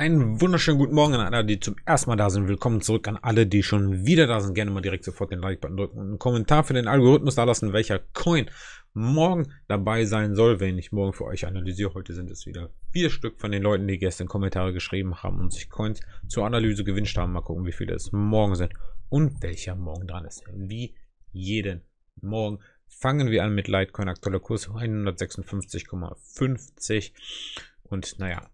Einen wunderschönen guten Morgen an alle, die zum ersten Mal da sind. Willkommen zurück an alle, die schon wieder da sind. Gerne mal direkt sofort den Like-Button drücken und einen Kommentar für den Algorithmus da lassen, welcher Coin morgen dabei sein soll, wenn ich morgen für euch analysiere. Heute sind es wieder vier Stück von den Leuten, die gestern Kommentare geschrieben haben und sich Coins zur Analyse gewünscht haben. Mal gucken, wie viele es morgen sind und welcher morgen dran ist. Wie jeden Morgen fangen wir an mit Litecoin. Aktueller Kurs 156,50 und naja,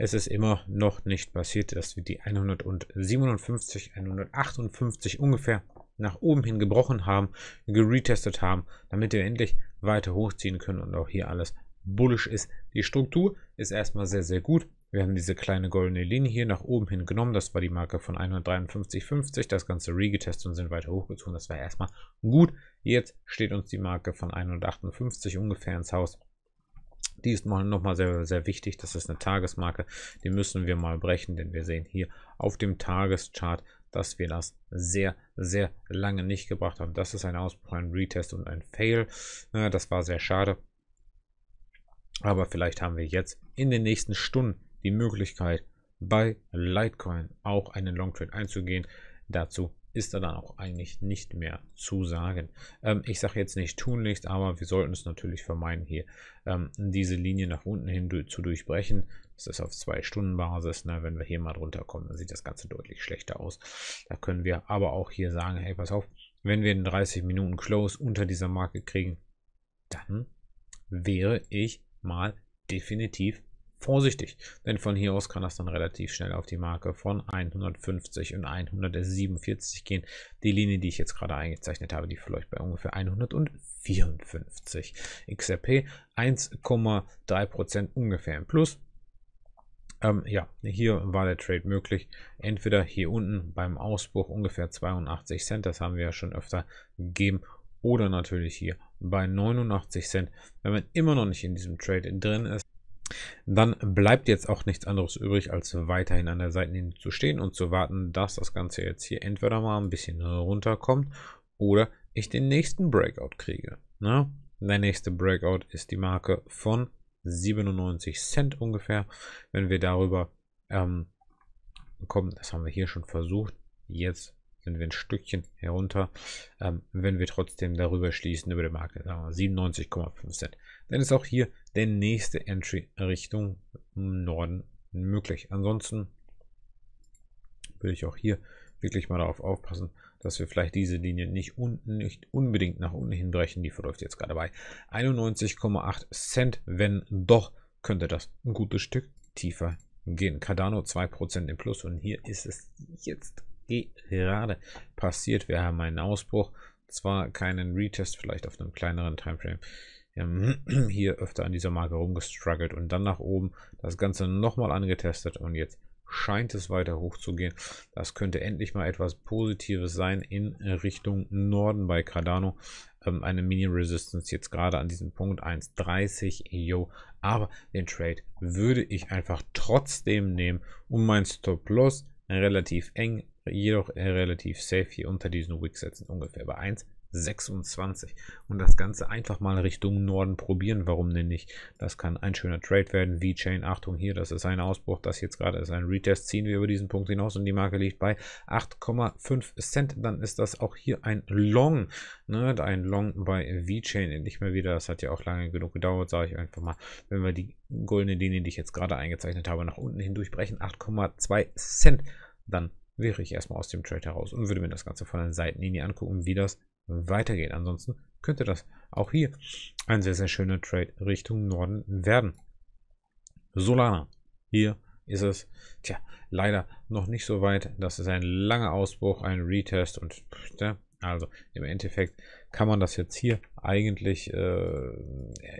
es ist immer noch nicht passiert, dass wir die 157, 158 ungefähr nach oben hin gebrochen haben, geretestet haben, damit wir endlich weiter hochziehen können und auch hier alles bullisch ist. Die Struktur ist erstmal sehr, sehr gut. Wir haben diese kleine goldene Linie hier nach oben hin genommen. Das war die Marke von 153,50. Das Ganze regetestet und sind weiter hochgezogen. Das war erstmal gut. Jetzt steht uns die Marke von 158 ungefähr ins Haus. Die ist mal nochmal sehr, sehr wichtig. Das ist eine Tagesmarke. Die müssen wir mal brechen, denn wir sehen hier auf dem Tageschart, dass wir das sehr, sehr lange nicht gebracht haben. Das ist ein Ausbruch, ein Retest und ein Fail. Das war sehr schade. Aber vielleicht haben wir jetzt in den nächsten Stunden die Möglichkeit, bei Litecoin auch einen Long Trade einzugehen. Dazu ist da dann auch eigentlich nicht mehr zu sagen. Ähm, ich sage jetzt nicht tun nichts, aber wir sollten es natürlich vermeiden, hier ähm, diese Linie nach unten hin zu durchbrechen. Das ist auf 2-Stunden-Basis. Ne? Wenn wir hier mal drunter kommen, dann sieht das Ganze deutlich schlechter aus. Da können wir aber auch hier sagen, hey, pass auf, wenn wir in 30 Minuten Close unter dieser Marke kriegen, dann wäre ich mal definitiv vorsichtig, denn von hier aus kann das dann relativ schnell auf die Marke von 150 und 147 gehen. Die Linie, die ich jetzt gerade eingezeichnet habe, die vielleicht bei ungefähr 154 XRP 1,3% ungefähr im Plus. Ähm, ja, hier war der Trade möglich. Entweder hier unten beim Ausbruch ungefähr 82 Cent, das haben wir ja schon öfter gegeben, oder natürlich hier bei 89 Cent. Wenn man immer noch nicht in diesem Trade drin ist, dann bleibt jetzt auch nichts anderes übrig, als weiterhin an der Seitenlinie zu stehen und zu warten, dass das Ganze jetzt hier entweder mal ein bisschen runterkommt oder ich den nächsten Breakout kriege. Na, ne? der nächste Breakout ist die Marke von 97 Cent ungefähr. Wenn wir darüber ähm, kommen, das haben wir hier schon versucht. Jetzt sind wir ein Stückchen herunter. Ähm, wenn wir trotzdem darüber schließen über den Markt, 97,5 Cent, dann ist auch hier der nächste Entry Richtung hm, Norden möglich. Ansonsten würde ich auch hier wirklich mal darauf aufpassen, dass wir vielleicht diese Linie nicht, un nicht unbedingt nach unten hin brechen. Die verläuft jetzt gerade bei 91,8 Cent. Wenn doch, könnte das ein gutes Stück tiefer gehen. Cardano 2% im Plus und hier ist es jetzt gerade passiert. Wir haben einen Ausbruch, zwar keinen Retest, vielleicht auf einem kleineren Timeframe. Ähm, hier öfter an dieser Marke rumgestruggelt und dann nach oben das Ganze nochmal angetestet und jetzt scheint es weiter hochzugehen. Das könnte endlich mal etwas Positives sein in Richtung Norden bei Cardano. Ähm, eine Mini-Resistance jetzt gerade an diesem Punkt 1,30 EO. Aber den Trade würde ich einfach trotzdem nehmen, um mein Stop-Loss relativ eng, jedoch relativ safe hier unter diesen Wick setzen, ungefähr bei 1,30. 26 und das Ganze einfach mal Richtung Norden probieren. Warum denn nicht? Das kann ein schöner Trade werden. V-Chain, Achtung hier, das ist ein Ausbruch. Das jetzt gerade ist ein Retest. Ziehen wir über diesen Punkt hinaus und die Marke liegt bei 8,5 Cent. Dann ist das auch hier ein Long. Ne? Ein Long bei V-Chain. Nicht mehr wieder. Das hat ja auch lange genug gedauert, sage ich einfach mal. Wenn wir die goldene Linie, die ich jetzt gerade eingezeichnet habe, nach unten hindurch brechen, 8,2 Cent, dann wäre ich erstmal aus dem Trade heraus und würde mir das Ganze von der Seitenlinie angucken, wie das weitergehen. Ansonsten könnte das auch hier ein sehr, sehr schöner Trade Richtung Norden werden. Solana, hier ist es, tja, leider noch nicht so weit. Das ist ein langer Ausbruch, ein Retest und ja, also im Endeffekt kann man das jetzt hier eigentlich, äh,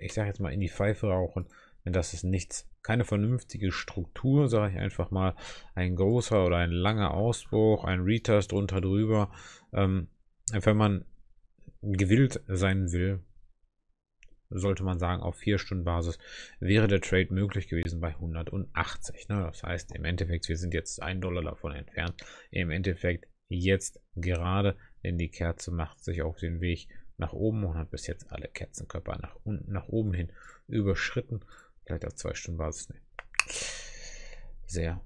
ich sage jetzt mal, in die Pfeife rauchen, denn das ist nichts, keine vernünftige Struktur, sage ich einfach mal. Ein großer oder ein langer Ausbruch, ein Retest drunter drüber. Ähm, wenn man gewillt sein will, sollte man sagen, auf 4-Stunden-Basis wäre der Trade möglich gewesen bei 180. Ne? Das heißt, im Endeffekt, wir sind jetzt einen Dollar davon entfernt. Im Endeffekt jetzt gerade, denn die Kerze macht sich auf den Weg nach oben und hat bis jetzt alle Kerzenkörper nach unten, nach oben hin überschritten. Vielleicht auf 2-Stunden-Basis. Ne? Sehr,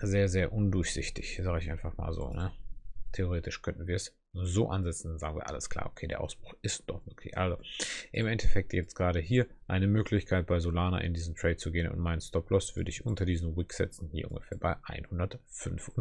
sehr, sehr undurchsichtig, sage ich einfach mal so. Ne? Theoretisch könnten wir es so ansetzen, dann sagen wir alles klar, okay, der Ausbruch ist doch möglich. Also im Endeffekt jetzt gerade hier eine Möglichkeit bei Solana in diesen Trade zu gehen und meinen Stop-Loss würde ich unter diesen Wick setzen, hier ungefähr bei 105.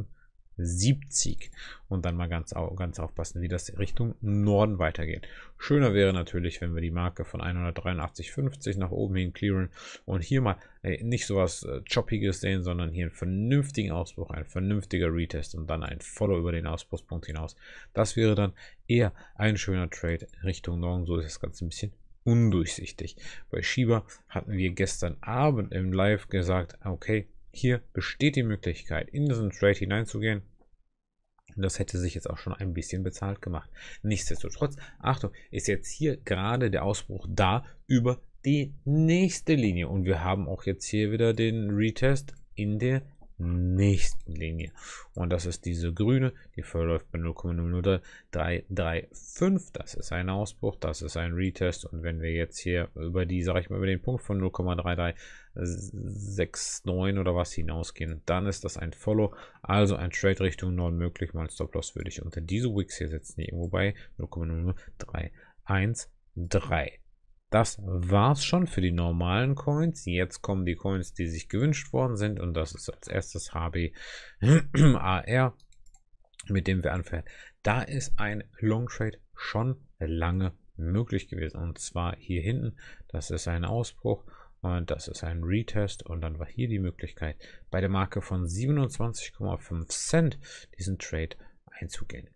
70. Und dann mal ganz, ganz aufpassen, wie das Richtung Norden weitergeht. Schöner wäre natürlich, wenn wir die Marke von 183,50 nach oben hin clearen und hier mal ey, nicht sowas äh, Choppiges sehen, sondern hier einen vernünftigen Ausbruch, ein vernünftiger Retest und dann ein Follow über den Ausbruchspunkt hinaus. Das wäre dann eher ein schöner Trade Richtung Norden. So ist das Ganze ein bisschen undurchsichtig. Bei Shiba hatten wir gestern Abend im Live gesagt, okay, hier besteht die Möglichkeit, in diesen Trade hineinzugehen. Das hätte sich jetzt auch schon ein bisschen bezahlt gemacht. Nichtsdestotrotz, Achtung, ist jetzt hier gerade der Ausbruch da über die nächste Linie. Und wir haben auch jetzt hier wieder den Retest in der nächsten Linie. Und das ist diese grüne, die verläuft bei 0,00335. Das ist ein Ausbruch, das ist ein Retest. Und wenn wir jetzt hier über die, sag ich mal, über den Punkt von 0,3369 oder was hinausgehen, dann ist das ein Follow, also ein Trade Richtung Norden möglich. Mein Stop-Loss würde ich unter diese Wicks hier setzen, irgendwo bei 0,00313. Das war's schon für die normalen Coins. Jetzt kommen die Coins, die sich gewünscht worden sind. Und das ist als erstes HBAR, mit dem wir anfangen. Da ist ein Long Trade schon lange möglich gewesen. Und zwar hier hinten. Das ist ein Ausbruch. Und das ist ein Retest. Und dann war hier die Möglichkeit, bei der Marke von 27,5 Cent diesen Trade einzugehen.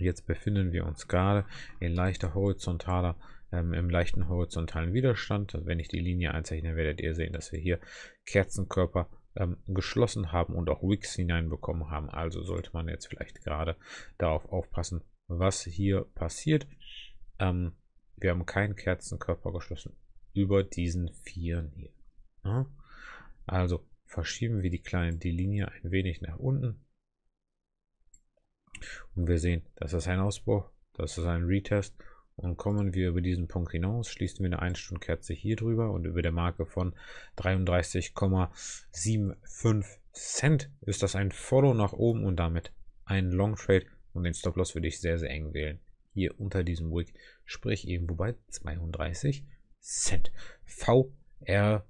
Jetzt befinden wir uns gerade in leichter horizontaler, ähm, im leichten horizontalen Widerstand. Also wenn ich die Linie einzeichne, werdet ihr sehen, dass wir hier Kerzenkörper ähm, geschlossen haben und auch Wicks hineinbekommen haben. Also sollte man jetzt vielleicht gerade darauf aufpassen, was hier passiert. Ähm, wir haben keinen Kerzenkörper geschlossen über diesen Vieren hier. Ja? Also verschieben wir die kleine die Linie ein wenig nach unten und wir sehen, das ist ein Ausbruch, das ist ein Retest. Und kommen wir über diesen Punkt hinaus, schließen wir eine 1-Stunden-Kerze hier drüber und über der Marke von 33,75 Cent ist das ein Follow nach oben und damit ein Long Trade. Und den Stop Loss würde ich sehr, sehr eng wählen. Hier unter diesem Wick, sprich irgendwo bei 32 Cent. VRA.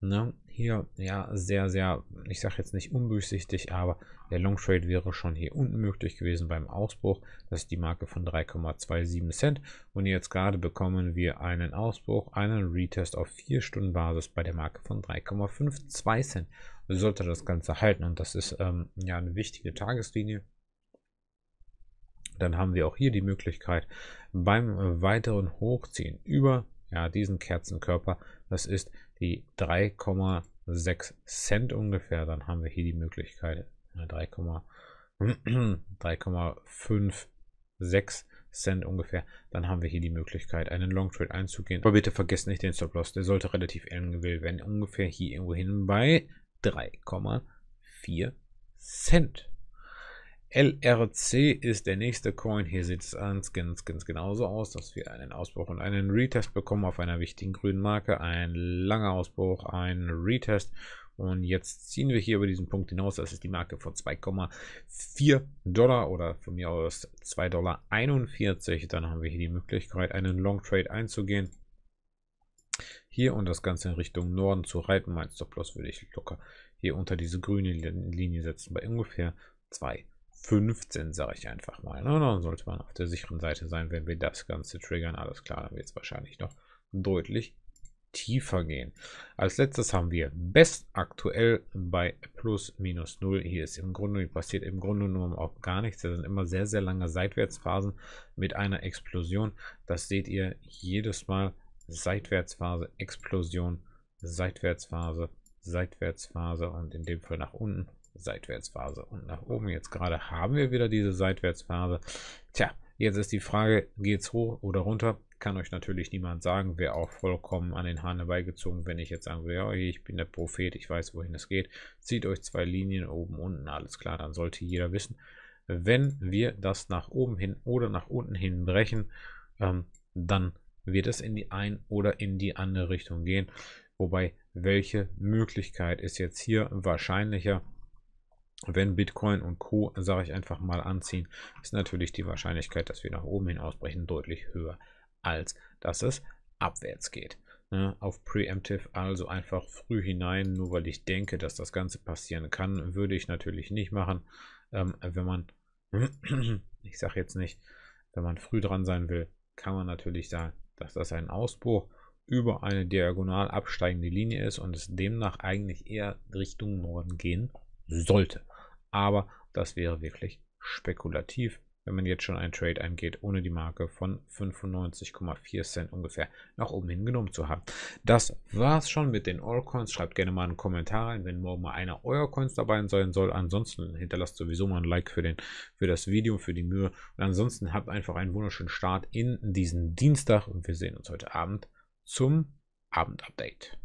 Ne? hier ja sehr, sehr, ich sage jetzt nicht unberücksichtigt, aber der Long Trade wäre schon hier unten möglich gewesen beim Ausbruch. Das ist die Marke von 3,27 Cent. Und jetzt gerade bekommen wir einen Ausbruch, einen Retest auf 4 Stunden Basis bei der Marke von 3,52 Cent. sollte das Ganze halten und das ist ähm, ja eine wichtige Tageslinie. Dann haben wir auch hier die Möglichkeit beim äh, weiteren Hochziehen über ja, diesen Kerzenkörper. Das ist die 3,6 Cent ungefähr, dann haben wir hier die Möglichkeit 3,56 äh, Cent ungefähr, dann haben wir hier die Möglichkeit, einen Long Trade einzugehen. Aber bitte vergesst nicht den Stop Loss, der sollte relativ eng gewählt werden, ungefähr hier irgendwo hin bei 3,4 Cent. LRC ist der nächste Coin. Hier sieht es ganz, ganz, ganz genauso aus, dass wir einen Ausbruch und einen Retest bekommen auf einer wichtigen grünen Marke. Ein langer Ausbruch, ein Retest. Und jetzt ziehen wir hier über diesen Punkt hinaus. Das ist die Marke von 2,4 Dollar oder von mir aus 2,41 Dollar. Dann haben wir hier die Möglichkeit, einen Long Trade einzugehen. Hier und das Ganze in Richtung Norden zu reiten. Mein Stop-Loss würde ich locker hier unter diese grüne Linie setzen bei ungefähr 2 15, sage ich einfach mal. Na, ne? dann sollte man auf der sicheren Seite sein, wenn wir das Ganze triggern. Alles klar, dann wird es wahrscheinlich noch deutlich tiefer gehen. Als letztes haben wir Best aktuell bei plus minus 0. Hier ist im Grunde passiert im Grunde genommen auch gar nichts. Da sind immer sehr, sehr lange Seitwärtsphasen mit einer Explosion. Das seht ihr jedes Mal. Seitwärtsphase, Explosion, Seitwärtsphase, Seitwärtsphase und in dem Fall nach unten Seitwärtsphase und nach oben. Jetzt gerade haben wir wieder diese Seitwärtsphase. Tja, jetzt ist die Frage, geht es hoch oder runter? Kann euch natürlich niemand sagen, wäre auch vollkommen an den Haaren herbeigezogen, wenn ich jetzt sagen würde, ja, ich bin der Prophet, ich weiß, wohin es geht. Zieht euch zwei Linien oben, unten, alles klar, dann sollte jeder wissen. Wenn wir das nach oben hin oder nach unten hin brechen, ähm, dann wird es in die ein oder in die andere Richtung gehen. Wobei, welche Möglichkeit ist jetzt hier wahrscheinlicher? wenn Bitcoin und Co, sage ich einfach mal, anziehen, ist natürlich die Wahrscheinlichkeit, dass wir nach oben hin ausbrechen, deutlich höher, als dass es abwärts geht. Ne? Auf Preemptive also einfach früh hinein, nur weil ich denke, dass das Ganze passieren kann, würde ich natürlich nicht machen. Ähm, wenn man, ich sage jetzt nicht, wenn man früh dran sein will, kann man natürlich sagen, dass das ein Ausbruch über eine diagonal absteigende Linie ist und es demnach eigentlich eher Richtung Norden gehen sollte aber das wäre wirklich spekulativ, wenn man jetzt schon einen Trade eingeht, ohne die Marke von 95,4 Cent ungefähr nach oben hingenommen zu haben. Das war's schon mit den Allcoins. Schreibt gerne mal einen Kommentar rein, wenn morgen mal einer eurer Coins dabei sein soll. Ansonsten hinterlasst sowieso mal ein Like für, den, für das Video, für die Mühe. Und ansonsten habt einfach einen wunderschönen Start in diesen Dienstag und wir sehen uns heute Abend zum Abendupdate.